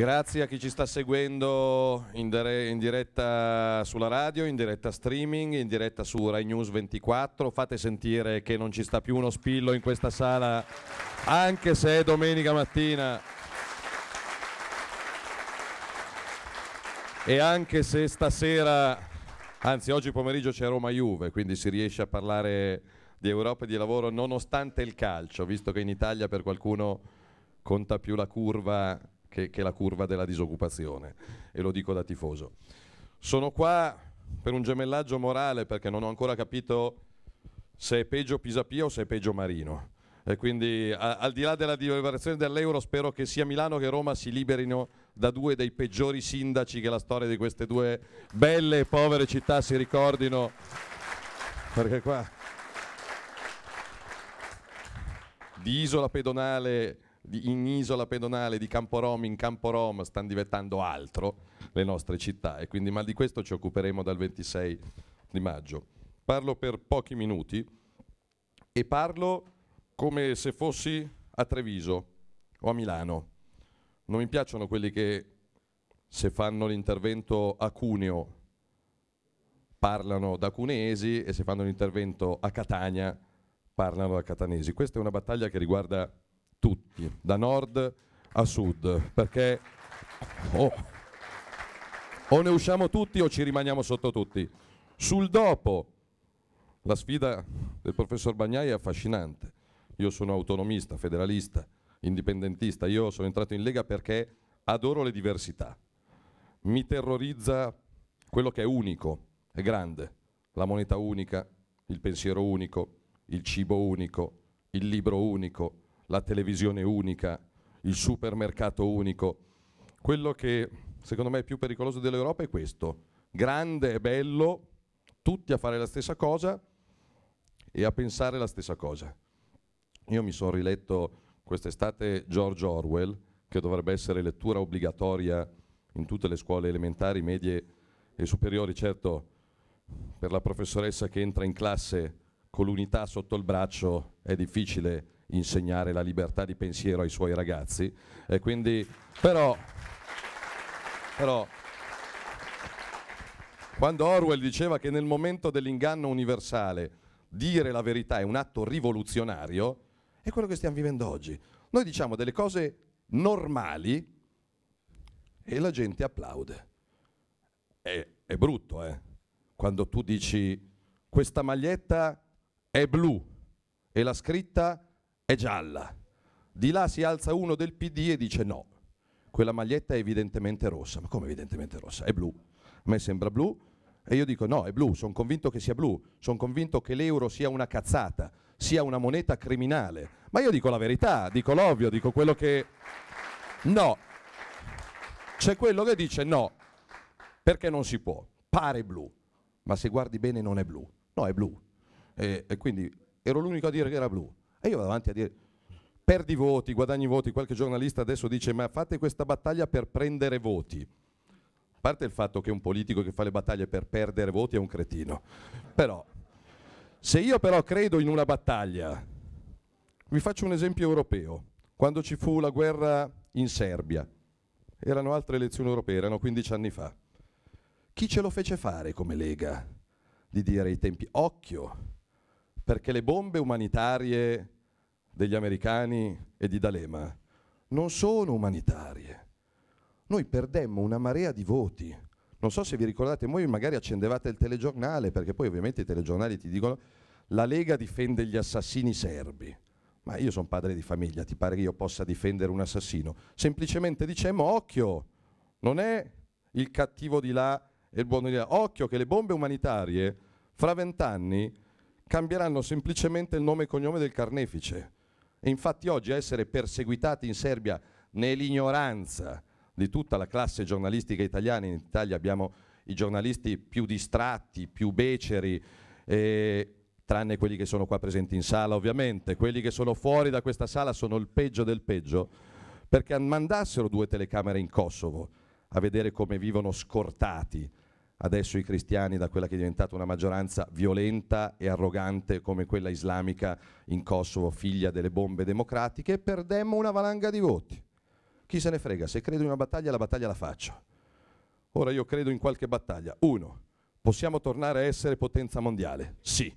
Grazie a chi ci sta seguendo in, in, diretta sulla radio, in diretta streaming, in diretta su Rai News 24. Fate sentire che non ci sta più uno spillo in questa sala, anche se è domenica mattina. E anche se stasera, anzi oggi pomeriggio c'è Roma Juve, quindi si riesce a parlare di Europa e di lavoro nonostante il calcio, visto che in Italia per qualcuno conta più la curva che, che la curva della disoccupazione, e lo dico da tifoso. Sono qua per un gemellaggio morale perché non ho ancora capito se è peggio Pisapia o se è peggio Marino. E quindi a, al di là della divulgazione dell'euro spero che sia Milano che Roma si liberino da due dei peggiori sindaci che la storia di queste due belle e povere città si ricordino. Perché qua di isola pedonale in isola pedonale di Campo Rom in Campo Rom stanno diventando altro le nostre città e quindi ma di questo ci occuperemo dal 26 di maggio. Parlo per pochi minuti e parlo come se fossi a Treviso o a Milano. Non mi piacciono quelli che se fanno l'intervento a Cuneo parlano da cunesi e se fanno l'intervento a Catania parlano da catanesi. Questa è una battaglia che riguarda tutti, da nord a sud, perché oh, o ne usciamo tutti o ci rimaniamo sotto tutti. Sul dopo, la sfida del professor Bagnai è affascinante. Io sono autonomista, federalista, indipendentista, io sono entrato in Lega perché adoro le diversità. Mi terrorizza quello che è unico, è grande, la moneta unica, il pensiero unico, il cibo unico, il libro unico, la televisione unica, il supermercato unico. Quello che secondo me è più pericoloso dell'Europa è questo. Grande e bello, tutti a fare la stessa cosa e a pensare la stessa cosa. Io mi sono riletto quest'estate George Orwell, che dovrebbe essere lettura obbligatoria in tutte le scuole elementari, medie e superiori, certo per la professoressa che entra in classe con l'unità sotto il braccio è difficile insegnare la libertà di pensiero ai suoi ragazzi. E quindi, però, però quando Orwell diceva che nel momento dell'inganno universale dire la verità è un atto rivoluzionario, è quello che stiamo vivendo oggi. Noi diciamo delle cose normali e la gente applaude. È, è brutto, eh? Quando tu dici questa maglietta è blu e la scritta è è gialla. Di là si alza uno del PD e dice no, quella maglietta è evidentemente rossa. Ma come evidentemente rossa? È blu. A me sembra blu e io dico no, è blu, sono convinto che sia blu, sono convinto che l'euro sia una cazzata, sia una moneta criminale. Ma io dico la verità, dico l'ovvio, dico quello che... No. C'è quello che dice no, perché non si può. Pare blu, ma se guardi bene non è blu. No, è blu. E, e quindi ero l'unico a dire che era blu. E io vado avanti a dire, perdi voti, guadagni voti, qualche giornalista adesso dice ma fate questa battaglia per prendere voti. A parte il fatto che un politico che fa le battaglie per perdere voti è un cretino. Però, se io però credo in una battaglia, vi faccio un esempio europeo. Quando ci fu la guerra in Serbia, erano altre elezioni europee, erano 15 anni fa. Chi ce lo fece fare come Lega di dire ai tempi, occhio, perché le bombe umanitarie degli americani e di D'Alema non sono umanitarie. Noi perdemmo una marea di voti. Non so se vi ricordate, voi magari accendevate il telegiornale, perché poi ovviamente i telegiornali ti dicono la Lega difende gli assassini serbi. Ma io sono padre di famiglia, ti pare che io possa difendere un assassino? Semplicemente dicemmo occhio, non è il cattivo di là e il buono di là. Occhio che le bombe umanitarie fra vent'anni cambieranno semplicemente il nome e cognome del carnefice. E infatti oggi a essere perseguitati in Serbia nell'ignoranza di tutta la classe giornalistica italiana, in Italia abbiamo i giornalisti più distratti, più beceri, eh, tranne quelli che sono qua presenti in sala ovviamente, quelli che sono fuori da questa sala sono il peggio del peggio, perché mandassero due telecamere in Kosovo a vedere come vivono scortati adesso i cristiani da quella che è diventata una maggioranza violenta e arrogante come quella islamica in Kosovo, figlia delle bombe democratiche, perdemmo una valanga di voti. Chi se ne frega, se credo in una battaglia, la battaglia la faccio. Ora io credo in qualche battaglia. Uno, possiamo tornare a essere potenza mondiale? Sì.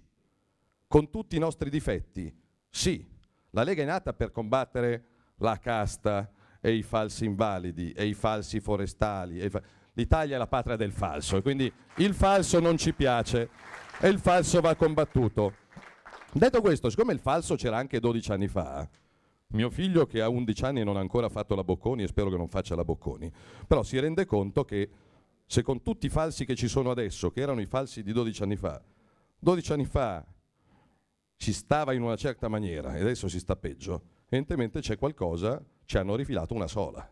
Con tutti i nostri difetti? Sì. La Lega è nata per combattere la casta e i falsi invalidi e i falsi forestali. E i fa- l'Italia è la patria del falso e quindi il falso non ci piace e il falso va combattuto. Detto questo, siccome il falso c'era anche 12 anni fa, mio figlio che ha 11 anni e non ha ancora fatto la Bocconi e spero che non faccia la Bocconi, però si rende conto che se con tutti i falsi che ci sono adesso, che erano i falsi di 12 anni fa, 12 anni fa si stava in una certa maniera e adesso si sta peggio, evidentemente c'è qualcosa, ci hanno rifilato una sola,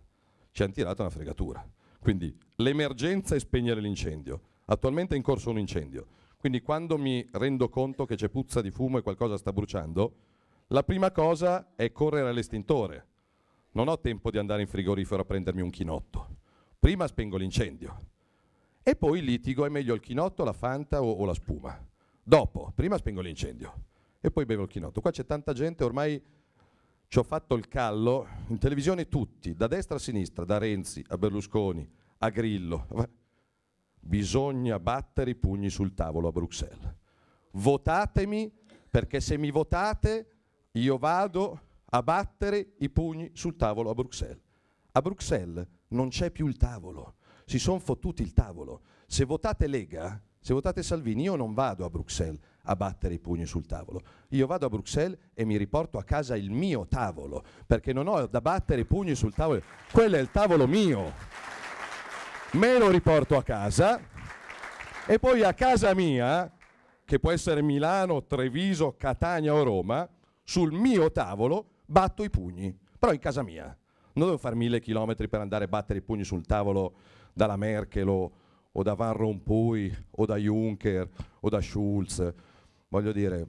ci hanno tirato una fregatura. Quindi l'emergenza è spegnere l'incendio. Attualmente è in corso un incendio. Quindi quando mi rendo conto che c'è puzza di fumo e qualcosa sta bruciando, la prima cosa è correre all'estintore. Non ho tempo di andare in frigorifero a prendermi un chinotto. Prima spengo l'incendio. E poi litigo, è meglio il chinotto, la fanta o, o la spuma. Dopo, prima spengo l'incendio e poi bevo il chinotto. Qua c'è tanta gente ormai ci ho fatto il callo in televisione tutti, da destra a sinistra, da Renzi a Berlusconi a Grillo. Bisogna battere i pugni sul tavolo a Bruxelles. Votatemi perché se mi votate io vado a battere i pugni sul tavolo a Bruxelles. A Bruxelles non c'è più il tavolo, si sono fottuti il tavolo. Se votate Lega, se votate Salvini, io non vado a Bruxelles, a battere i pugni sul tavolo. Io vado a Bruxelles e mi riporto a casa il mio tavolo, perché non ho da battere i pugni sul tavolo. Quello è il tavolo mio. Me lo riporto a casa e poi a casa mia, che può essere Milano, Treviso, Catania o Roma, sul mio tavolo batto i pugni, però in casa mia. Non devo fare mille chilometri per andare a battere i pugni sul tavolo dalla Merkel o, o da Van Rompuy o da Juncker o da Schulz voglio dire,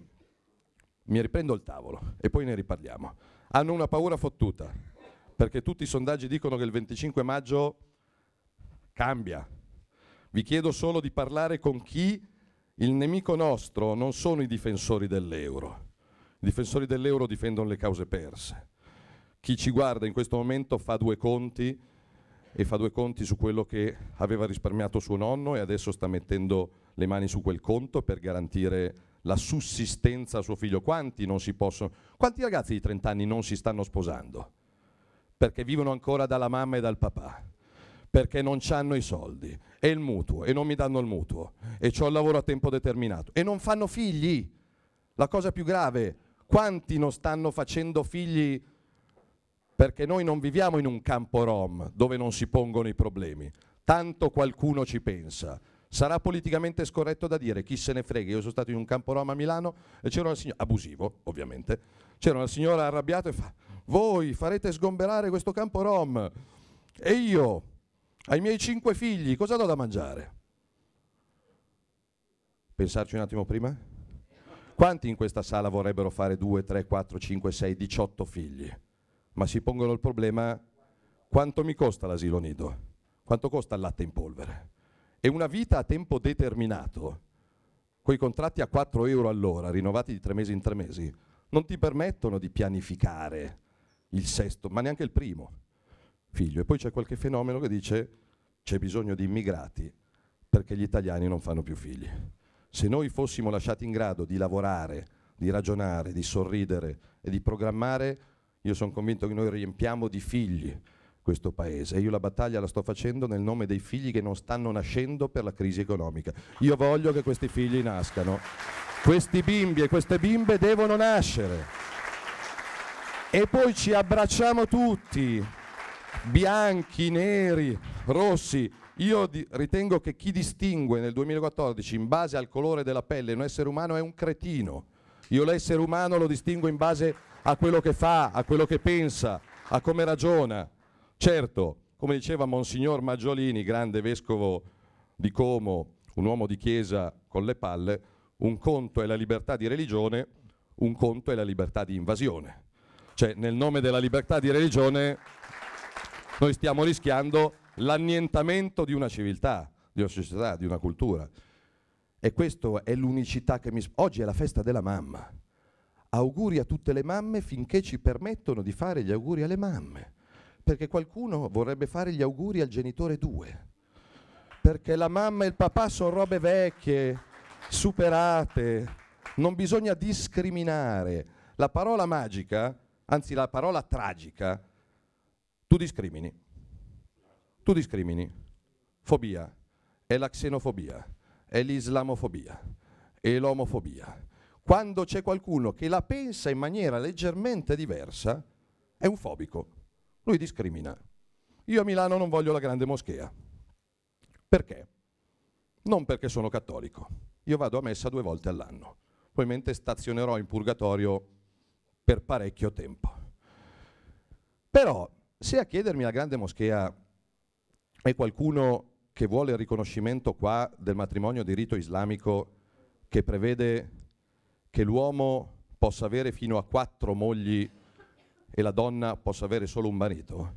mi riprendo il tavolo e poi ne riparliamo. Hanno una paura fottuta, perché tutti i sondaggi dicono che il 25 maggio cambia. Vi chiedo solo di parlare con chi il nemico nostro non sono i difensori dell'euro. I difensori dell'euro difendono le cause perse. Chi ci guarda in questo momento fa due conti e fa due conti su quello che aveva risparmiato suo nonno e adesso sta mettendo le mani su quel conto per garantire la sussistenza a suo figlio. Quanti non si possono, quanti ragazzi di 30 anni non si stanno sposando? Perché vivono ancora dalla mamma e dal papà, perché non hanno i soldi e il mutuo e non mi danno il mutuo e ho il lavoro a tempo determinato e non fanno figli. La cosa più grave, quanti non stanno facendo figli perché noi non viviamo in un campo rom dove non si pongono i problemi, tanto qualcuno ci pensa Sarà politicamente scorretto da dire, chi se ne frega, io sono stato in un campo Roma a Milano e c'era una signora, abusivo ovviamente, c'era una signora arrabbiata e fa, voi farete sgomberare questo campo Rom e io, ai miei cinque figli, cosa do da mangiare? Pensarci un attimo prima? Quanti in questa sala vorrebbero fare 2, 3, 4, 5, 6, 18 figli? Ma si pongono il problema quanto mi costa l'asilo nido? Quanto costa il latte in polvere? e una vita a tempo determinato, quei contratti a 4 euro all'ora, rinnovati di tre mesi in tre mesi, non ti permettono di pianificare il sesto, ma neanche il primo figlio. E poi c'è qualche fenomeno che dice c'è bisogno di immigrati perché gli italiani non fanno più figli. Se noi fossimo lasciati in grado di lavorare, di ragionare, di sorridere e di programmare, io sono convinto che noi riempiamo di figli questo paese. Io la battaglia la sto facendo nel nome dei figli che non stanno nascendo per la crisi economica. Io voglio che questi figli nascano. Questi bimbi e queste bimbe devono nascere. E poi ci abbracciamo tutti, bianchi, neri, rossi. Io ritengo che chi distingue nel 2014 in base al colore della pelle un essere umano è un cretino. Io l'essere umano lo distingo in base a quello che fa, a quello che pensa, a come ragiona. Certo, come diceva Monsignor Maggiolini, grande vescovo di Como, un uomo di chiesa con le palle, un conto è la libertà di religione, un conto è la libertà di invasione. Cioè nel nome della libertà di religione noi stiamo rischiando l'annientamento di una civiltà, di una società, di una cultura. E questa è l'unicità che mi... Oggi è la festa della mamma. Auguri a tutte le mamme finché ci permettono di fare gli auguri alle mamme perché qualcuno vorrebbe fare gli auguri al genitore 2, perché la mamma e il papà sono robe vecchie, superate, non bisogna discriminare. La parola magica, anzi la parola tragica, tu discrimini, tu discrimini. Fobia è la xenofobia, è l'islamofobia, è l'omofobia. Quando c'è qualcuno che la pensa in maniera leggermente diversa, è un fobico lui discrimina. Io a Milano non voglio la grande moschea. Perché? Non perché sono cattolico. Io vado a messa due volte all'anno. Probabilmente stazionerò in purgatorio per parecchio tempo. Però se a chiedermi la grande moschea è qualcuno che vuole il riconoscimento qua del matrimonio di rito islamico che prevede che l'uomo possa avere fino a quattro mogli e la donna possa avere solo un marito,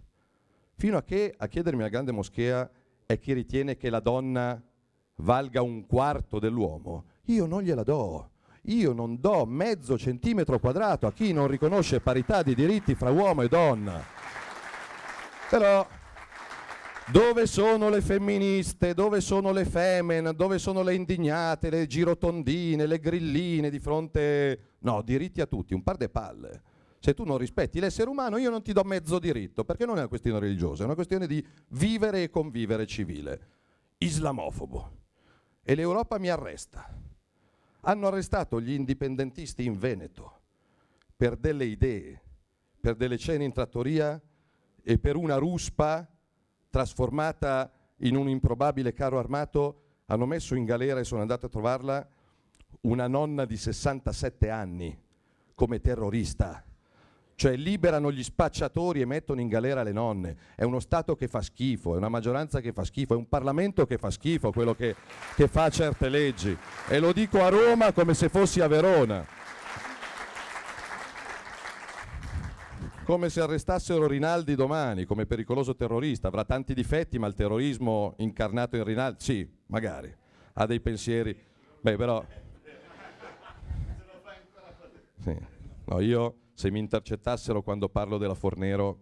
fino a che a chiedermi alla grande moschea è chi ritiene che la donna valga un quarto dell'uomo. Io non gliela do. Io non do mezzo centimetro quadrato a chi non riconosce parità di diritti fra uomo e donna. Però dove sono le femministe? Dove sono le femen? Dove sono le indignate, le girotondine, le grilline di fronte... No, diritti a tutti, un par de palle se tu non rispetti l'essere umano io non ti do mezzo diritto, perché non è una questione religiosa, è una questione di vivere e convivere civile. Islamofobo. E l'Europa mi arresta. Hanno arrestato gli indipendentisti in Veneto per delle idee, per delle cene in trattoria e per una ruspa trasformata in un improbabile carro armato. Hanno messo in galera e sono andato a trovarla una nonna di 67 anni come terrorista cioè liberano gli spacciatori e mettono in galera le nonne. È uno Stato che fa schifo, è una maggioranza che fa schifo, è un Parlamento che fa schifo quello che, che fa certe leggi. E lo dico a Roma come se fossi a Verona. Come se arrestassero Rinaldi domani come pericoloso terrorista. Avrà tanti difetti, ma il terrorismo incarnato in Rinaldi, sì, magari, ha dei pensieri. Beh, però... Sì. No, io se mi intercettassero quando parlo della Fornero,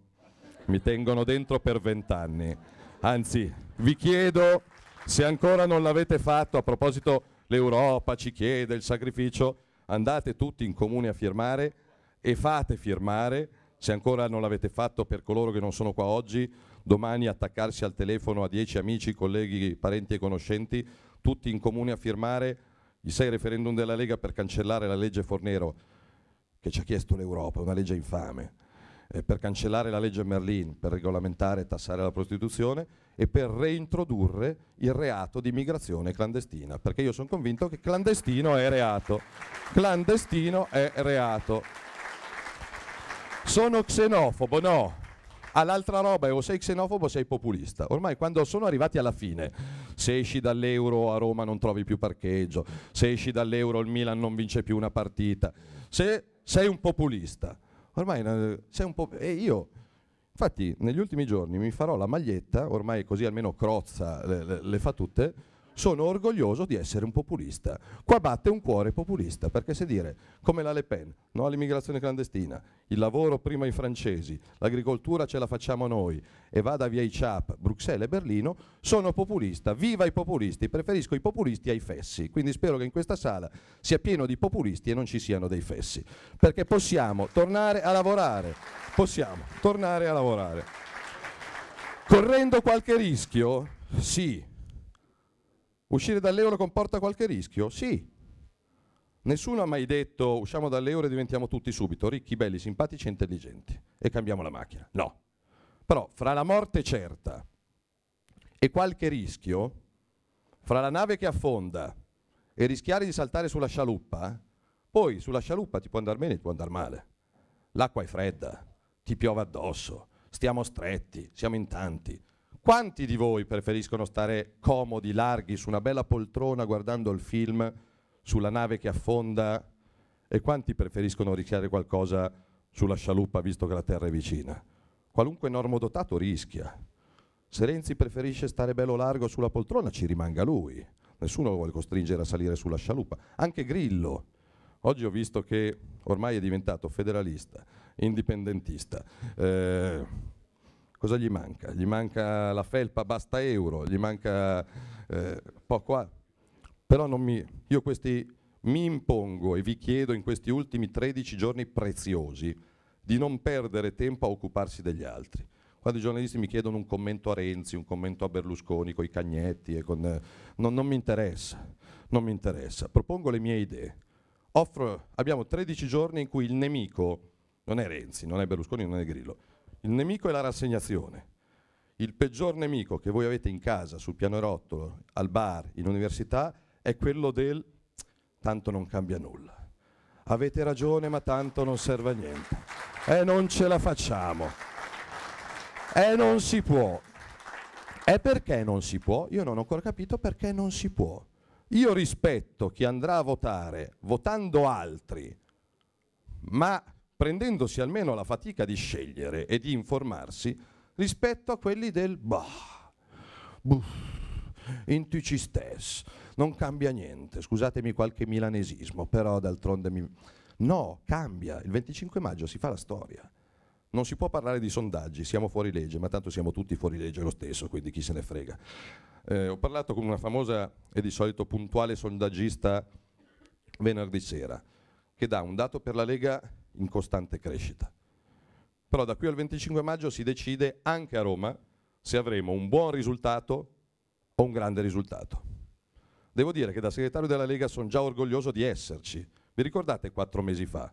mi tengono dentro per vent'anni. Anzi, vi chiedo, se ancora non l'avete fatto, a proposito l'Europa ci chiede il sacrificio, andate tutti in comune a firmare e fate firmare, se ancora non l'avete fatto per coloro che non sono qua oggi, domani attaccarsi al telefono a dieci amici, colleghi, parenti e conoscenti, tutti in comune a firmare i sei referendum della Lega per cancellare la legge Fornero che ci ha chiesto l'Europa, una legge infame, eh, per cancellare la legge Merlin, per regolamentare e tassare la prostituzione e per reintrodurre il reato di immigrazione clandestina, perché io sono convinto che clandestino è reato. Clandestino è reato. Sono xenofobo, no, all'altra roba è o sei xenofobo o sei populista. Ormai quando sono arrivati alla fine, se esci dall'euro a Roma non trovi più parcheggio, se esci dall'euro il Milan non vince più una partita, se sei un populista. Ormai eh, sei un po'... E io, infatti, negli ultimi giorni mi farò la maglietta, ormai così almeno Crozza le, le, le fa tutte, sono orgoglioso di essere un populista. Qua batte un cuore populista, perché se dire come la Le Pen, no all'immigrazione clandestina, il lavoro prima i francesi, l'agricoltura ce la facciamo noi e vada via i CHAP, Bruxelles e Berlino, sono populista, viva i populisti, preferisco i populisti ai fessi, quindi spero che in questa sala sia pieno di populisti e non ci siano dei fessi, perché possiamo tornare a lavorare, possiamo tornare a lavorare. Correndo qualche rischio? Sì, Uscire dall'euro comporta qualche rischio? Sì. Nessuno ha mai detto usciamo dall'euro e diventiamo tutti subito ricchi, belli, simpatici e intelligenti e cambiamo la macchina. No. Però fra la morte certa e qualche rischio, fra la nave che affonda e rischiare di saltare sulla scialuppa, poi sulla scialuppa ti può andare bene e ti può andare male. L'acqua è fredda, ti piove addosso, stiamo stretti, siamo in tanti, quanti di voi preferiscono stare comodi, larghi, su una bella poltrona guardando il film sulla nave che affonda e quanti preferiscono rischiare qualcosa sulla scialuppa visto che la terra è vicina? Qualunque normodotato rischia. Se Renzi preferisce stare bello largo sulla poltrona ci rimanga lui. Nessuno lo vuole costringere a salire sulla scialuppa. Anche Grillo. Oggi ho visto che ormai è diventato federalista, indipendentista. Eh, cosa gli manca? Gli manca la felpa basta euro, gli manca eh, poco altro. Però mi, io questi, mi impongo e vi chiedo in questi ultimi 13 giorni preziosi di non perdere tempo a occuparsi degli altri. Quando i giornalisti mi chiedono un commento a Renzi, un commento a Berlusconi, con i cagnetti, con, eh, non, non mi interessa, non mi interessa. Propongo le mie idee. Offro, abbiamo 13 giorni in cui il nemico non è Renzi, non è Berlusconi, non è Grillo il nemico è la rassegnazione. Il peggior nemico che voi avete in casa, sul pianerottolo, al bar, in università, è quello del tanto non cambia nulla. Avete ragione, ma tanto non serve a niente. E non ce la facciamo. E non si può. E perché non si può? Io non ho ancora capito perché non si può. Io rispetto chi andrà a votare votando altri, ma prendendosi almeno la fatica di scegliere e di informarsi rispetto a quelli del bah, buff, intuici non cambia niente, scusatemi qualche milanesismo, però d'altronde mi... No, cambia, il 25 maggio si fa la storia. Non si può parlare di sondaggi, siamo fuori legge, ma tanto siamo tutti fuori legge lo stesso, quindi chi se ne frega. Eh, ho parlato con una famosa e di solito puntuale sondaggista venerdì sera, che dà un dato per la Lega in costante crescita. Però da qui al 25 maggio si decide anche a Roma se avremo un buon risultato o un grande risultato. Devo dire che da segretario della Lega sono già orgoglioso di esserci. Vi ricordate quattro mesi fa?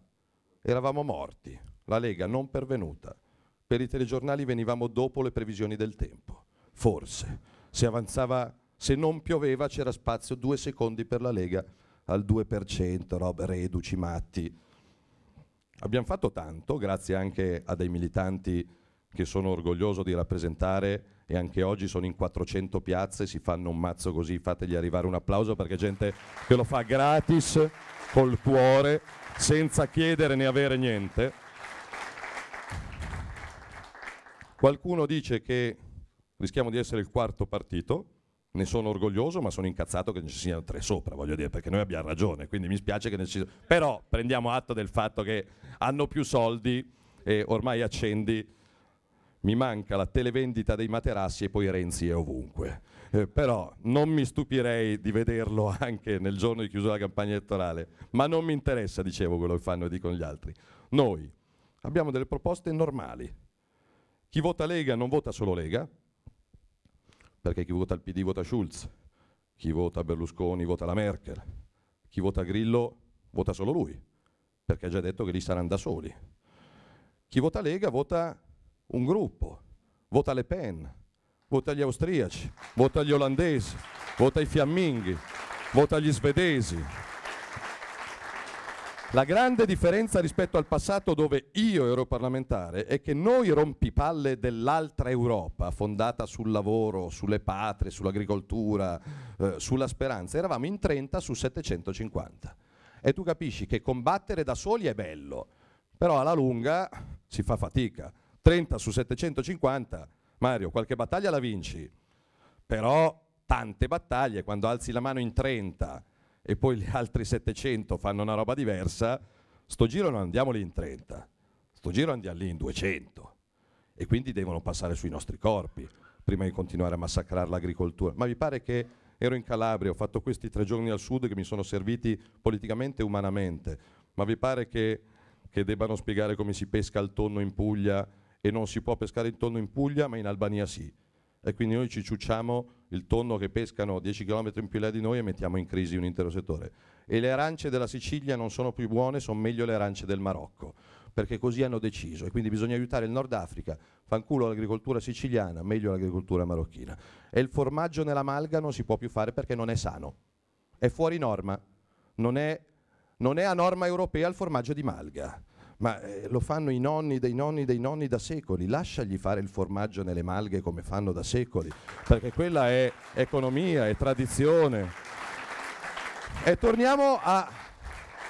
Eravamo morti, la Lega non pervenuta. Per i telegiornali venivamo dopo le previsioni del tempo. Forse, se avanzava, se non pioveva c'era spazio due secondi per la Lega al 2%, rob, reduci, matti. Abbiamo fatto tanto, grazie anche a dei militanti che sono orgoglioso di rappresentare e anche oggi sono in 400 piazze, si fanno un mazzo così, fategli arrivare un applauso perché gente che lo fa gratis, col cuore, senza chiedere né avere niente. Qualcuno dice che rischiamo di essere il quarto partito, ne sono orgoglioso, ma sono incazzato che ne ci siano tre sopra, voglio dire, perché noi abbiamo ragione, quindi mi spiace che ne ci siano. Però prendiamo atto del fatto che hanno più soldi e ormai accendi. Mi manca la televendita dei materassi e poi Renzi è ovunque. Eh, però non mi stupirei di vederlo anche nel giorno di chiusura della campagna elettorale, ma non mi interessa, dicevo, quello che fanno e dicono gli altri. Noi abbiamo delle proposte normali. Chi vota Lega non vota solo Lega, perché chi vota il PD vota Schulz, chi vota Berlusconi vota la Merkel, chi vota Grillo vota solo lui, perché ha già detto che lì saranno da soli. Chi vota Lega vota un gruppo, vota Le Pen, vota gli austriaci, vota gli olandesi, vota i fiamminghi, vota gli svedesi, la grande differenza rispetto al passato dove io ero parlamentare è che noi rompipalle dell'altra Europa, fondata sul lavoro, sulle patrie, sull'agricoltura, eh, sulla speranza, eravamo in 30 su 750. E tu capisci che combattere da soli è bello, però alla lunga si fa fatica. 30 su 750, Mario, qualche battaglia la vinci, però tante battaglie, quando alzi la mano in 30 e poi gli altri 700 fanno una roba diversa, sto giro non andiamo lì in 30, sto giro andiamo lì in 200 e quindi devono passare sui nostri corpi prima di continuare a massacrare l'agricoltura. Ma vi pare che ero in Calabria, ho fatto questi tre giorni al sud che mi sono serviti politicamente e umanamente, ma vi pare che, che debbano spiegare come si pesca il tonno in Puglia e non si può pescare il tonno in Puglia ma in Albania sì? e quindi noi ci ciucciamo il tonno che pescano 10 km in più là di noi e mettiamo in crisi un intero settore. E le arance della Sicilia non sono più buone, sono meglio le arance del Marocco, perché così hanno deciso e quindi bisogna aiutare il Nord Africa, fanculo l'agricoltura siciliana, meglio l'agricoltura marocchina. E il formaggio nell'amalga non si può più fare perché non è sano, è fuori norma, non è, non è a norma europea il formaggio di malga ma eh, lo fanno i nonni dei nonni dei nonni da secoli, lasciagli fare il formaggio nelle malghe come fanno da secoli, perché quella è economia, è tradizione. E torniamo a,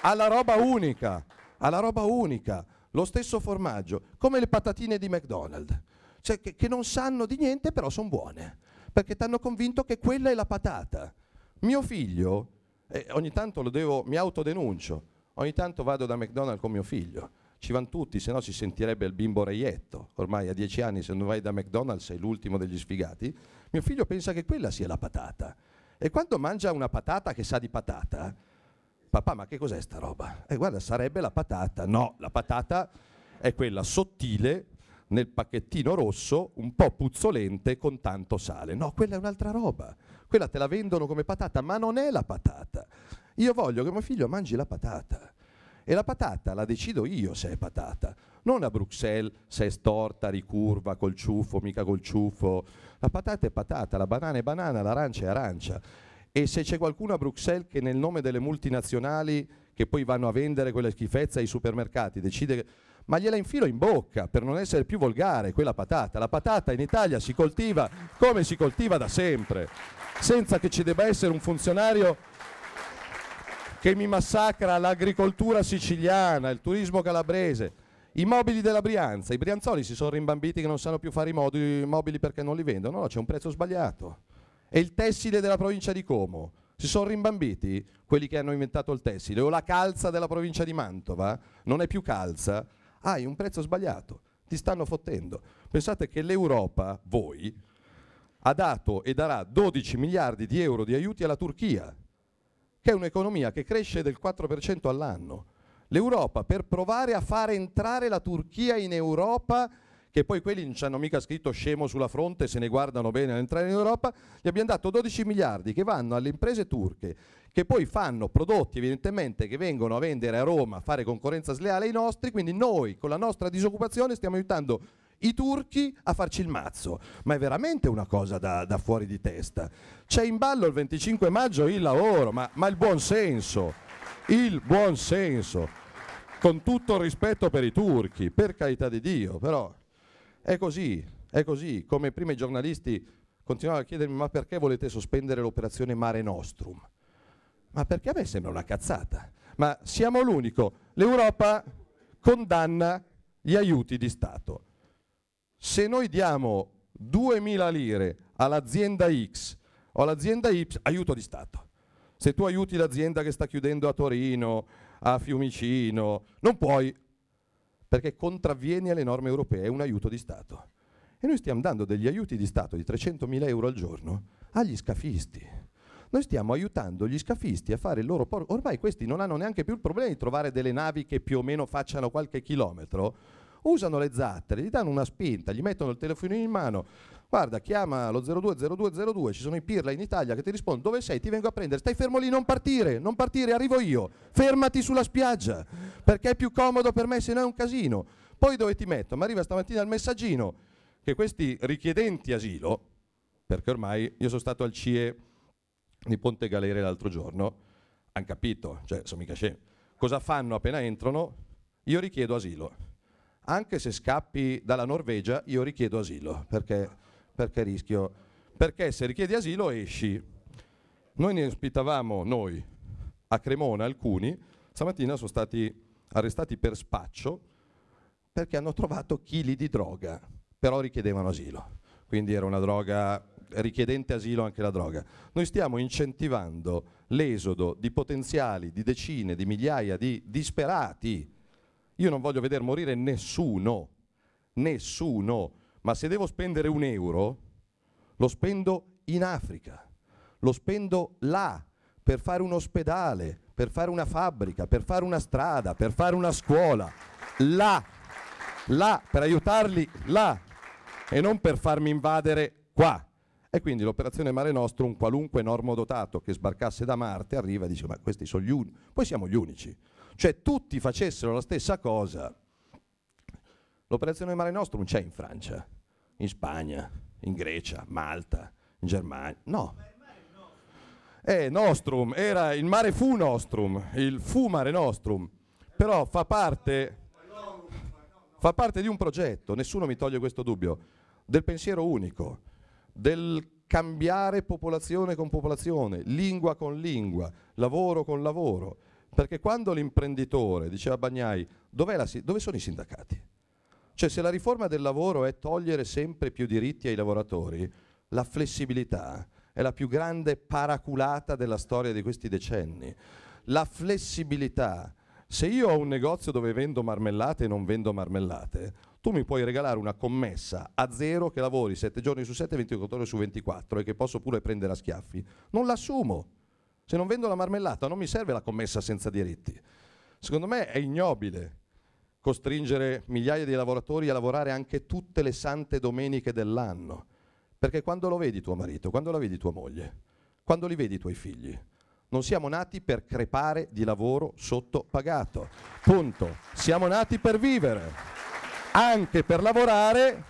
alla roba unica, alla roba unica, lo stesso formaggio, come le patatine di McDonald's, cioè che, che non sanno di niente però sono buone, perché ti hanno convinto che quella è la patata. Mio figlio, eh, ogni tanto lo devo, mi autodenuncio, ogni tanto vado da McDonald's con mio figlio, ci vanno tutti, se no si sentirebbe il bimbo reietto. Ormai a dieci anni se non vai da McDonald's sei l'ultimo degli sfigati. Mio figlio pensa che quella sia la patata. E quando mangia una patata che sa di patata, papà ma che cos'è sta roba? E eh, guarda, sarebbe la patata. No, la patata è quella sottile nel pacchettino rosso, un po' puzzolente con tanto sale. No, quella è un'altra roba. Quella te la vendono come patata, ma non è la patata. Io voglio che mio figlio mangi la patata. E la patata la decido io se è patata, non a Bruxelles se è storta, ricurva, col ciuffo, mica col ciuffo. La patata è patata, la banana è banana, l'arancia è arancia. E se c'è qualcuno a Bruxelles che nel nome delle multinazionali che poi vanno a vendere quella schifezza ai supermercati decide ma gliela infilo in bocca per non essere più volgare quella patata. La patata in Italia si coltiva come si coltiva da sempre, senza che ci debba essere un funzionario che mi massacra l'agricoltura siciliana, il turismo calabrese, i mobili della Brianza. I brianzoli si sono rimbambiti che non sanno più fare i, mobili perché non li vendono, no, c'è un prezzo sbagliato. E il tessile della provincia di Como. Si sono rimbambiti quelli che hanno inventato il tessile o la calza della provincia di Mantova, non è più calza, hai ah, un prezzo sbagliato, ti stanno fottendo. Pensate che l'Europa, voi, ha dato e darà 12 miliardi di euro di aiuti alla Turchia che è un'economia che cresce del 4% all'anno. L'Europa, per provare a far entrare la Turchia in Europa, che poi quelli non ci hanno mica scritto scemo sulla fronte, se ne guardano bene ad entrare in Europa, gli abbiamo dato 12 miliardi che vanno alle imprese turche, che poi fanno prodotti evidentemente che vengono a vendere a Roma, a fare concorrenza sleale ai nostri, quindi noi con la nostra disoccupazione stiamo aiutando i turchi a farci il mazzo. Ma è veramente una cosa da, da fuori di testa. C'è in ballo il 25 maggio il lavoro, ma, ma il buon senso, il buon senso, con tutto il rispetto per i turchi, per carità di Dio, però è così, è così, come prima i giornalisti continuavano a chiedermi ma perché volete sospendere l'operazione Mare Nostrum? Ma perché a me sembra una cazzata? Ma siamo l'unico, l'Europa condanna gli aiuti di Stato se noi diamo 2.000 lire all'azienda X o all'azienda Y, aiuto di Stato. Se tu aiuti l'azienda che sta chiudendo a Torino, a Fiumicino, non puoi, perché contravvieni alle norme europee, è un aiuto di Stato. E noi stiamo dando degli aiuti di Stato di 300.000 euro al giorno agli scafisti. Noi stiamo aiutando gli scafisti a fare il loro porto. Ormai questi non hanno neanche più il problema di trovare delle navi che più o meno facciano qualche chilometro usano le zattere, gli danno una spinta, gli mettono il telefonino in mano, guarda, chiama lo 020202, ci sono i pirla in Italia che ti rispondono, dove sei? Ti vengo a prendere, stai fermo lì, non partire, non partire, arrivo io, fermati sulla spiaggia, perché è più comodo per me, se no è un casino. Poi dove ti metto? Ma arriva stamattina il messaggino che questi richiedenti asilo, perché ormai io sono stato al CIE di Ponte Galere l'altro giorno, hanno capito, cioè sono mica scemi, cosa fanno appena entrano? Io richiedo asilo anche se scappi dalla Norvegia io richiedo asilo, perché, perché rischio? Perché se richiedi asilo esci. Noi ne ospitavamo, noi, a Cremona alcuni, stamattina sono stati arrestati per spaccio perché hanno trovato chili di droga, però richiedevano asilo. Quindi era una droga richiedente asilo anche la droga. Noi stiamo incentivando l'esodo di potenziali, di decine, di migliaia di disperati io non voglio vedere morire nessuno, nessuno, ma se devo spendere un euro, lo spendo in Africa, lo spendo là, per fare un ospedale, per fare una fabbrica, per fare una strada, per fare una scuola, là, là, per aiutarli là e non per farmi invadere qua. E quindi l'operazione Mare Nostrum, qualunque dotato che sbarcasse da Marte, arriva e dice ma questi sono gli unici, poi siamo gli unici. Cioè tutti facessero la stessa cosa. L'operazione Mare Nostrum c'è in Francia, in Spagna, in Grecia, Malta, in Germania. No. Eh, Nostrum, era il mare fu Nostrum, il fu Mare Nostrum, però fa parte, fa parte di un progetto, nessuno mi toglie questo dubbio, del pensiero unico, del cambiare popolazione con popolazione, lingua con lingua, lavoro con lavoro perché quando l'imprenditore diceva a Bagnai la, dove sono i sindacati? Cioè se la riforma del lavoro è togliere sempre più diritti ai lavoratori, la flessibilità è la più grande paraculata della storia di questi decenni. La flessibilità, se io ho un negozio dove vendo marmellate e non vendo marmellate, tu mi puoi regalare una commessa a zero che lavori 7 giorni su 7, 24 ore su 24 e che posso pure prendere a schiaffi. Non l'assumo. Se non vendo la marmellata non mi serve la commessa senza diritti. Secondo me è ignobile costringere migliaia di lavoratori a lavorare anche tutte le sante domeniche dell'anno. Perché quando lo vedi tuo marito, quando la vedi tua moglie, quando li vedi i tuoi figli, non siamo nati per crepare di lavoro sottopagato. Punto. Siamo nati per vivere, anche per lavorare,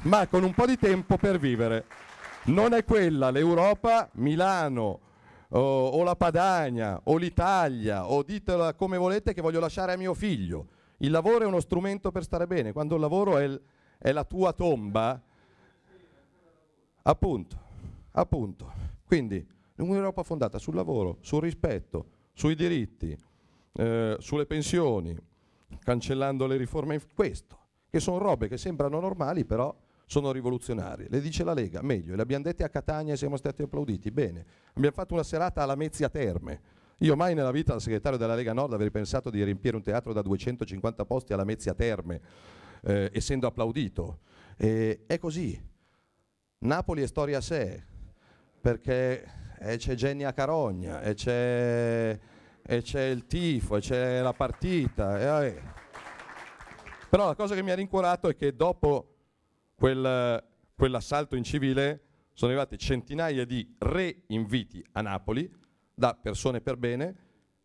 ma con un po' di tempo per vivere. Non è quella l'Europa, Milano, o, o la Padania o l'Italia o ditela come volete che voglio lasciare a mio figlio. Il lavoro è uno strumento per stare bene, quando il lavoro è, è la tua tomba, appunto, appunto. Quindi un'Europa fondata sul lavoro, sul rispetto, sui diritti, eh, sulle pensioni, cancellando le riforme, questo, che sono robe che sembrano normali però sono rivoluzionarie. Le dice la Lega, meglio, le abbiamo dette a Catania e siamo stati applauditi. Bene, abbiamo fatto una serata alla Mezia Terme. Io mai nella vita da segretario della Lega Nord avrei pensato di riempire un teatro da 250 posti alla Mezia Terme, eh, essendo applaudito. E, è così. Napoli è storia a sé, perché eh, c'è Genia Carogna, e eh, c'è, e eh, c'è il tifo, e c'è la partita. E, eh. Però la cosa che mi ha rincuorato è che dopo quel, quell'assalto in civile sono arrivate centinaia di re-inviti a Napoli da persone per bene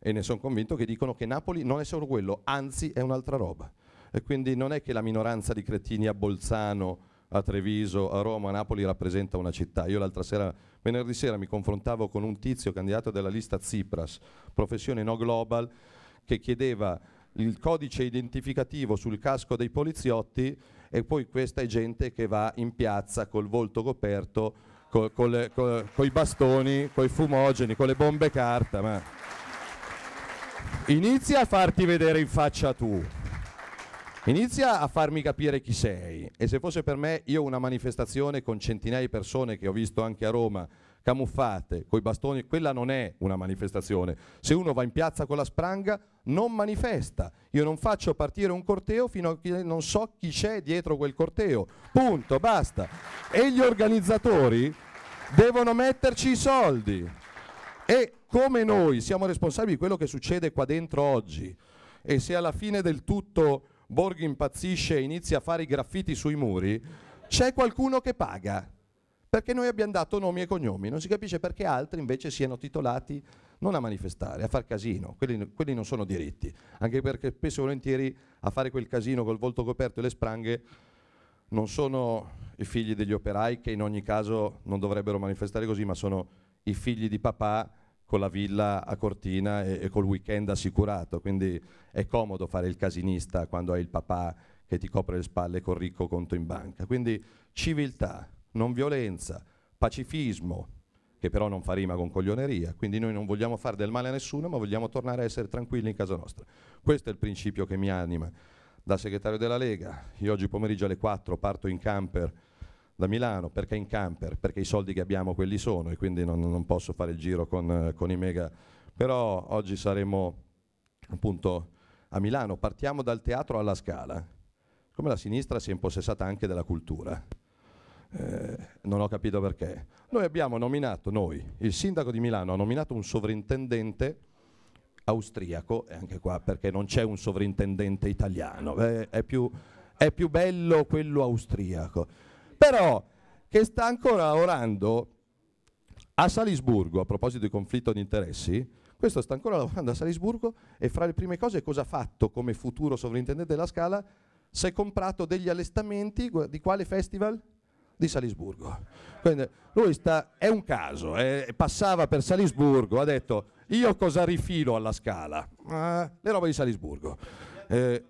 e ne sono convinto che dicono che Napoli non è solo quello, anzi è un'altra roba. E quindi non è che la minoranza di cretini a Bolzano, a Treviso, a Roma, a Napoli rappresenta una città. Io l'altra sera, venerdì sera, mi confrontavo con un tizio candidato della lista Tsipras, professione no global, che chiedeva il codice identificativo sul casco dei poliziotti e poi questa è gente che va in piazza col volto coperto, co, co le, co, coi bastoni, coi fumogeni, con le bombe carta. Ma... Inizia a farti vedere in faccia tu. Inizia a farmi capire chi sei e se fosse per me io una manifestazione con centinaia di persone che ho visto anche a Roma camuffate, coi bastoni, quella non è una manifestazione. Se uno va in piazza con la spranga non manifesta. Io non faccio partire un corteo fino a che non so chi c'è dietro quel corteo. Punto, basta. E gli organizzatori devono metterci i soldi. E come noi siamo responsabili di quello che succede qua dentro oggi e se alla fine del tutto Borghi impazzisce e inizia a fare i graffiti sui muri, c'è qualcuno che paga perché noi abbiamo dato nomi e cognomi, non si capisce perché altri invece siano titolati non a manifestare, a far casino, quelli, quelli non sono diritti, anche perché spesso e volentieri a fare quel casino col volto coperto e le spranghe non sono i figli degli operai che in ogni caso non dovrebbero manifestare così, ma sono i figli di papà con la villa a Cortina e, e col weekend assicurato, quindi è comodo fare il casinista quando hai il papà che ti copre le spalle col ricco conto in banca. Quindi civiltà, non violenza, pacifismo, che però non fa rima con coglioneria, quindi noi non vogliamo fare del male a nessuno, ma vogliamo tornare a essere tranquilli in casa nostra. Questo è il principio che mi anima da segretario della Lega. Io oggi pomeriggio alle 4 parto in camper da Milano, perché in camper? Perché i soldi che abbiamo quelli sono e quindi non, non posso fare il giro con, con i mega. Però oggi saremo appunto a Milano, partiamo dal teatro alla Scala, come la sinistra si è impossessata anche della cultura. Eh, non ho capito perché. Noi abbiamo nominato, noi, il sindaco di Milano ha nominato un sovrintendente austriaco, e anche qua perché non c'è un sovrintendente italiano, eh, è, più, è più bello quello austriaco, però che sta ancora lavorando a Salisburgo, a proposito di conflitto di interessi, questo sta ancora lavorando a Salisburgo e fra le prime cose cosa ha fatto come futuro sovrintendente della Scala? Si è comprato degli allestamenti di quale festival? di Salisburgo. Quindi lui sta, è un caso, eh, passava per Salisburgo, ha detto io cosa rifilo alla scala? Ah, le robe di Salisburgo. Eh,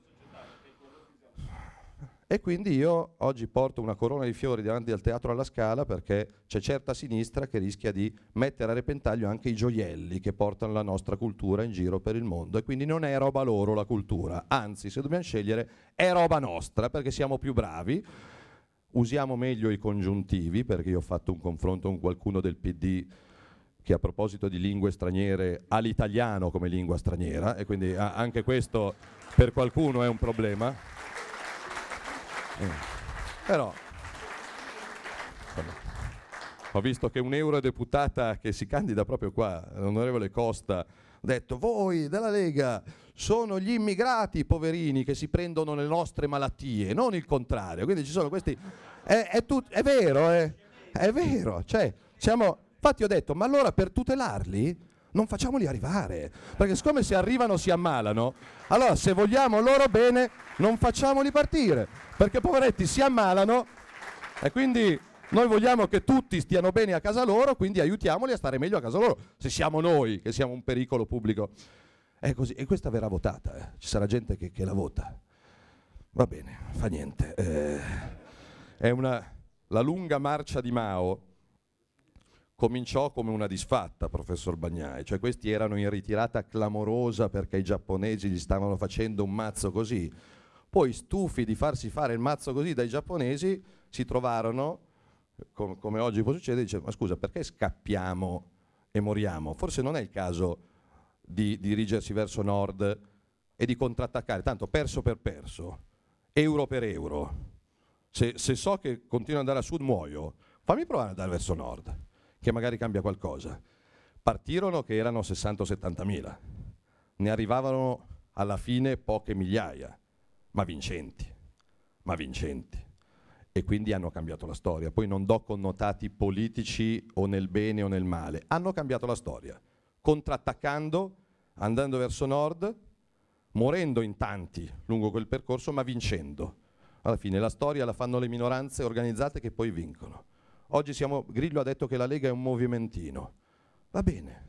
e quindi io oggi porto una corona di fiori davanti al teatro alla Scala perché c'è certa sinistra che rischia di mettere a repentaglio anche i gioielli che portano la nostra cultura in giro per il mondo e quindi non è roba loro la cultura, anzi se dobbiamo scegliere è roba nostra perché siamo più bravi usiamo meglio i congiuntivi, perché io ho fatto un confronto con qualcuno del PD che a proposito di lingue straniere ha l'italiano come lingua straniera e quindi anche questo per qualcuno è un problema. Eh. Però ho visto che un'eurodeputata che si candida proprio qua, l'onorevole Costa, ha detto voi della Lega sono gli immigrati poverini che si prendono le nostre malattie, non il contrario. Quindi ci sono questi... È, è, tut... è vero, è, eh? è vero. Cioè, siamo... Infatti ho detto, ma allora per tutelarli non facciamoli arrivare, perché siccome se arrivano si ammalano, allora se vogliamo loro bene non facciamoli partire, perché poveretti si ammalano e quindi noi vogliamo che tutti stiano bene a casa loro, quindi aiutiamoli a stare meglio a casa loro, se siamo noi che siamo un pericolo pubblico. È così, e questa verrà votata, eh. ci sarà gente che, che, la vota. Va bene, fa niente. Eh, è una, la lunga marcia di Mao cominciò come una disfatta, professor Bagnai, cioè questi erano in ritirata clamorosa perché i giapponesi gli stavano facendo un mazzo così. Poi stufi di farsi fare il mazzo così dai giapponesi, si trovarono, com- come oggi può succedere, dicendo ma scusa perché scappiamo e moriamo? Forse non è il caso di dirigersi verso nord e di contrattaccare, tanto perso per perso, euro per euro. Se, se so che continuo ad andare a sud muoio, fammi provare ad andare verso nord, che magari cambia qualcosa. Partirono che erano 60-70 mila, ne arrivavano alla fine poche migliaia, ma vincenti, ma vincenti e quindi hanno cambiato la storia. Poi non do connotati politici o nel bene o nel male, hanno cambiato la storia contrattaccando, andando verso nord, morendo in tanti lungo quel percorso, ma vincendo. Alla fine la storia la fanno le minoranze organizzate che poi vincono. Oggi siamo, Grillo ha detto che la Lega è un movimentino. Va bene,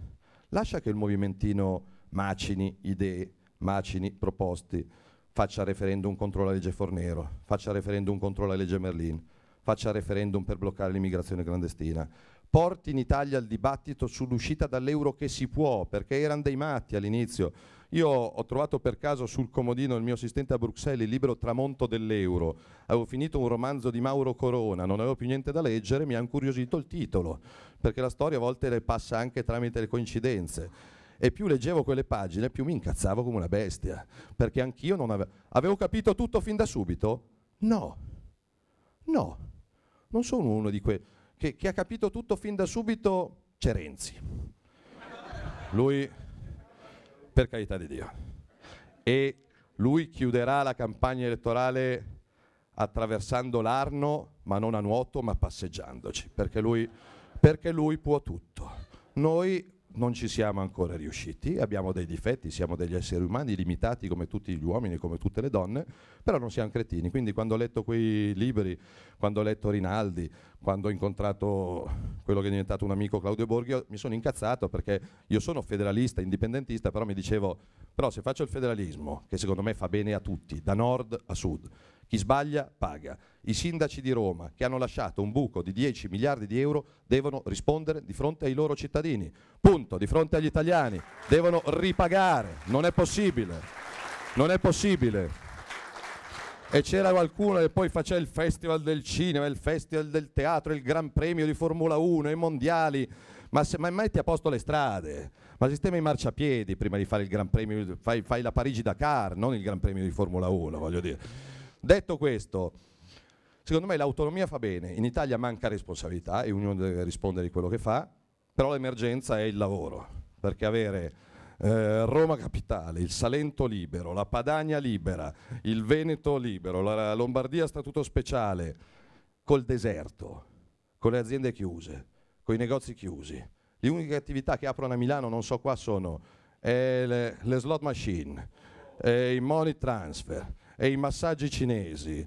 lascia che il movimentino macini idee, macini proposte, faccia referendum contro la legge Fornero, faccia referendum contro la legge Merlin, faccia referendum per bloccare l'immigrazione clandestina, porti in Italia il dibattito sull'uscita dall'euro che si può, perché erano dei matti all'inizio. Io ho trovato per caso sul comodino il mio assistente a Bruxelles il libro Tramonto dell'euro. Avevo finito un romanzo di Mauro Corona, non avevo più niente da leggere, mi ha incuriosito il titolo, perché la storia a volte le passa anche tramite le coincidenze e più leggevo quelle pagine più mi incazzavo come una bestia, perché anch'io non avevo... Avevo capito tutto fin da subito? No, no, non sono uno di quei che, che ha capito tutto fin da subito c'è Renzi. Lui, per carità di Dio. E lui chiuderà la campagna elettorale attraversando l'Arno, ma non a nuoto, ma passeggiandoci, perché lui, perché lui, può tutto. Noi non ci siamo ancora riusciti, abbiamo dei difetti, siamo degli esseri umani limitati come tutti gli uomini, come tutte le donne, però non siamo cretini, quindi quando ho letto quei libri quando ho letto Rinaldi, quando ho incontrato quello che è diventato un amico Claudio Borghi, mi sono incazzato perché io sono federalista, indipendentista, però mi dicevo, però se faccio il federalismo, che secondo me fa bene a tutti, da nord a sud, chi sbaglia paga. I sindaci di Roma, che hanno lasciato un buco di 10 miliardi di euro, devono rispondere di fronte ai loro cittadini. Punto, di fronte agli italiani. Devono ripagare. Non è possibile. Non è possibile e c'era qualcuno che poi faceva il festival del cinema, il festival del teatro, il gran premio di Formula 1, i mondiali, ma, se, ma metti a posto le strade, ma sistema i marciapiedi prima di fare il gran premio, fai, fai la Parigi-Dakar, non il gran premio di Formula 1, voglio dire. Detto questo, secondo me l'autonomia fa bene, in Italia manca responsabilità e ognuno deve rispondere di quello che fa, però l'emergenza è il lavoro, perché avere eh, Roma Capitale, il Salento libero, la Padania libera, il Veneto libero, la Lombardia Statuto Speciale, col deserto, con le aziende chiuse, con i negozi chiusi. Le uniche attività che aprono a Milano, non so qua, sono le, le, slot machine, eh, i money transfer, i massaggi cinesi.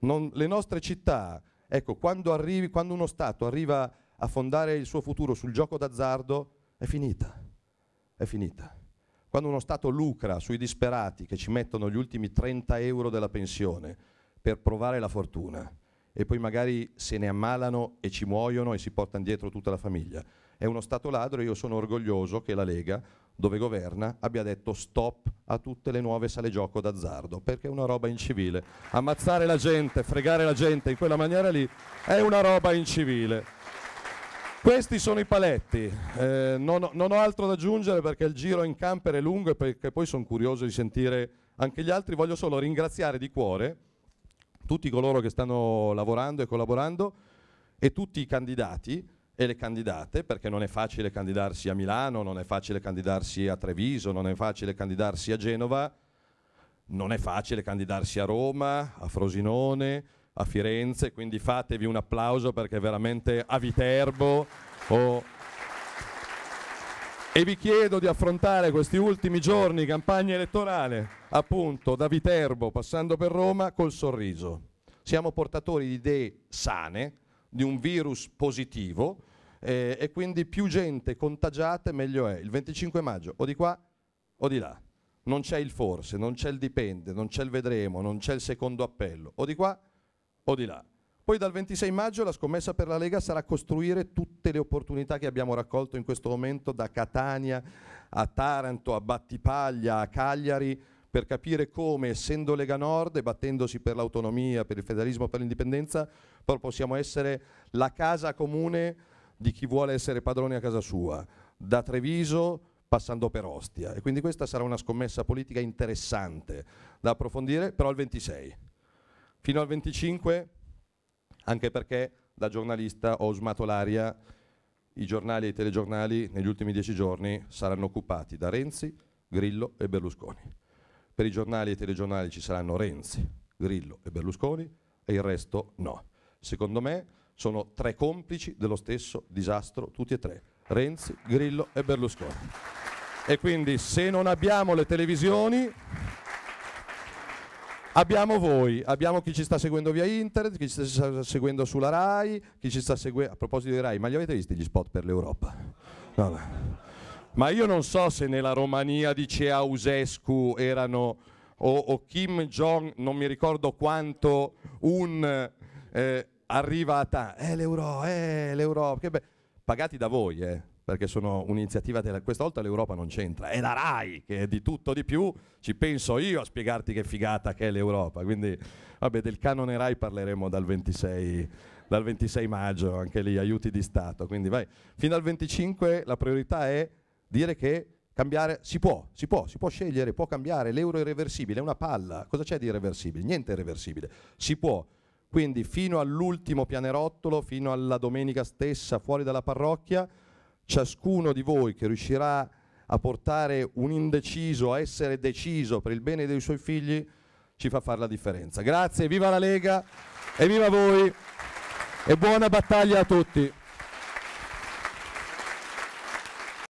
Non, le nostre città, ecco, quando, arrivi, quando uno Stato arriva a fondare il suo futuro sul gioco d'azzardo, è finita è finita. Quando uno Stato lucra sui disperati che ci mettono gli ultimi 30 euro della pensione per provare la fortuna e poi magari se ne ammalano e ci muoiono e si portano dietro tutta la famiglia, è uno Stato ladro e io sono orgoglioso che la Lega, dove governa, abbia detto stop a tutte le nuove sale gioco d'azzardo, perché è una roba incivile. Ammazzare la gente, fregare la gente in quella maniera lì è una roba incivile. Questi sono i paletti, eh, non, non, ho altro da aggiungere perché il giro in camper è lungo e perché poi sono curioso di sentire anche gli altri, voglio solo ringraziare di cuore tutti coloro che stanno lavorando e collaborando e tutti i candidati e le candidate, perché non è facile candidarsi a Milano, non è facile candidarsi a Treviso, non è facile candidarsi a Genova, non è facile candidarsi a Roma, a Frosinone, a Firenze, quindi fatevi un applauso perché veramente a Viterbo oh. E vi chiedo di affrontare questi ultimi giorni campagna elettorale, appunto da Viterbo passando per Roma, col sorriso. Siamo portatori di idee sane, di un virus positivo eh, e quindi più gente contagiata meglio è. Il 25 maggio o di qua o di là. Non c'è il forse, non c'è il dipende, non c'è il vedremo, non c'è il secondo appello. O di qua o di là. Poi dal 26 maggio la scommessa per la Lega sarà costruire tutte le opportunità che abbiamo raccolto in questo momento da Catania a Taranto, a Battipaglia, a Cagliari, per capire come, essendo Lega Nord e battendosi per l'autonomia, per il federalismo, per l'indipendenza, possiamo essere la casa comune di chi vuole essere padrone a casa sua, da Treviso passando per Ostia. E quindi questa sarà una scommessa politica interessante da approfondire, però il 26. Fino al 25, anche perché da giornalista ho usmato l'aria, i giornali e i telegiornali negli ultimi dieci giorni saranno occupati da Renzi, Grillo e Berlusconi. Per i giornali e i telegiornali ci saranno Renzi, Grillo e Berlusconi e il resto no. Secondo me sono tre complici dello stesso disastro, tutti e tre, Renzi, Grillo e Berlusconi. E quindi se non abbiamo le televisioni Abbiamo voi, abbiamo chi ci sta seguendo via internet, chi ci sta seguendo sulla RAI, chi ci sta seguendo... A proposito di RAI, ma li avete visti gli spot per l'Europa? Vabbè. Ma io non so se nella Romania di Ceausescu erano o, o Kim Jong, non mi ricordo quanto, un eh, arriva a ta, eh l'Europa, eh l'Europa, che bello, pagati da voi, eh perché sono un'iniziativa della... Questa volta l'Europa non c'entra, è la RAI che è di tutto di più, ci penso io a spiegarti che figata che è l'Europa, quindi vabbè del canone RAI parleremo dal 26, dal 26 maggio, anche lì aiuti di Stato, quindi vai, fino al 25 la priorità è dire che cambiare si può, si può, si può scegliere, può cambiare, l'euro è irreversibile, è una palla, cosa c'è di irreversibile? Niente è irreversibile, si può. Quindi fino all'ultimo pianerottolo, fino alla domenica stessa fuori dalla parrocchia, ciascuno di voi che riuscirà a portare un indeciso a essere deciso per il bene dei suoi figli ci fa fare la differenza. Grazie, viva la Lega e viva voi e buona battaglia a tutti.